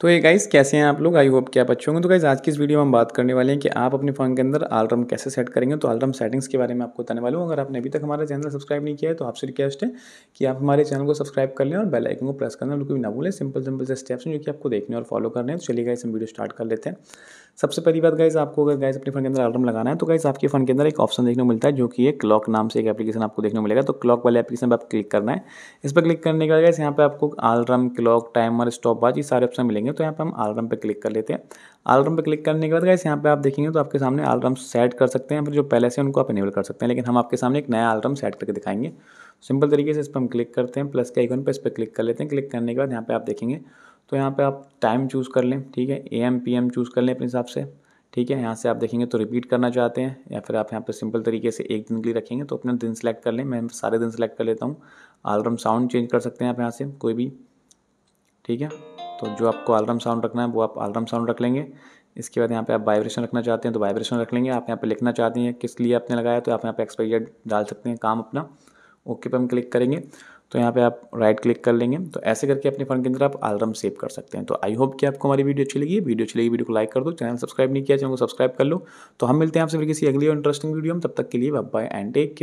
तो ये गाइस कैसे हैं आप लोग आई होप कि आप अच्छे होंगे तो गाइस आज की इस वीडियो में हम बात करने वाले हैं कि आप अपने फ़ोन के अंदर आलर्म कैसे सेट करेंगे तो आलरम सेटिंग्स के बारे में आपको बताने वाले हूँ अगर आपने अभी तक हमारा चैनल सब्सक्राइब नहीं किया है तो आपसे रिक्वेस्ट है कि आप हमारे चैनल को सब्सक्राइब कर लें और बेल आइकन को प्रेस करना बिल्कुल भी ना भूलें सिंपल सिंपल से स्टेप्स हैं जो कि आपको देखने और फॉलो करने हैं तो चलिए गाइस हम वीडियो स्टार्ट कर लेते हैं सबसे पहली बात गाइज आपको अगर गाइज अपने फोन के अंदर अलार्म लगाना है तो गाइज आपके फोन के अंदर एक ऑप्शन देखने को मिलता है जो कि क्लॉक नाम से एक एप्लीकेशन आपको देखने को मिलेगा तो क्लॉक वाले एप्लीकेशन पर आप क्लिक करना है इस पर क्लिक करने के बाद गाइज यहाँ पर आपको alarm clock timer stopwatch ये सारे ऑप्शन मिलेंगे देखेंगे तो यहाँ पे हम आलरम पे क्लिक कर लेते हैं आलरम पे क्लिक करने के बाद गाइस यहाँ पे आप देखेंगे तो आपके सामने आलरम सेट कर सकते हैं फिर जो पहले से उनको आप इनेबल कर सकते हैं लेकिन हम आपके सामने एक नया आलरम सेट करके दिखाएंगे सिंपल तरीके से इस पर हम क्लिक करते हैं प्लस के आइकन पर इस पर क्लिक कर लेते हैं क्लिक करने के बाद यहाँ पर आप देखेंगे तो यहाँ पर आप टाइम चूज़ कर लें ठीक है A M P M choose कर लें अपने हिसाब से ठीक है यहाँ से आप देखेंगे तो रिपीट करना चाहते हैं या फिर आप यहाँ पर सिंपल तरीके से एक दिन के लिए रखेंगे तो अपना दिन सेलेक्ट कर लें मैं सारे दिन सेलेक्ट कर लेता हूँ आलरम साउंड चेंज कर सकते हैं आप यहाँ से कोई भी ठीक है तो जो आपको आलरम साउंड रखना है वो आप आलरम साउंड रख लेंगे इसके बाद यहाँ पे आप वाइब्रेशन रखना चाहते हैं तो वाइब्रेशन रख लेंगे आप यहाँ पे लिखना चाहते हैं किस लिए आपने लगाया तो आप यहाँ पे एक्सपायर डाल सकते हैं काम अपना ओके पर हम क्लिक करेंगे तो यहाँ पे आप राइट क्लिक कर लेंगे तो ऐसे करके अपने फ़ोन के अंदर आप आलरम सेव कर सकते हैं तो आई होप कि आपको हमारी वीडियो अच्छी लगी वीडियो अच्छी लगी वीडियो को लाइक कर दो चैनल सब्सक्राइब नहीं किया चैनल को सब्सक्राइब कर लो तो हम मिलते हैं आपसे फिर किसी अगली और इंटरेस्टिंग वीडियो में तब तक के लिए बाय एंड टेक केयर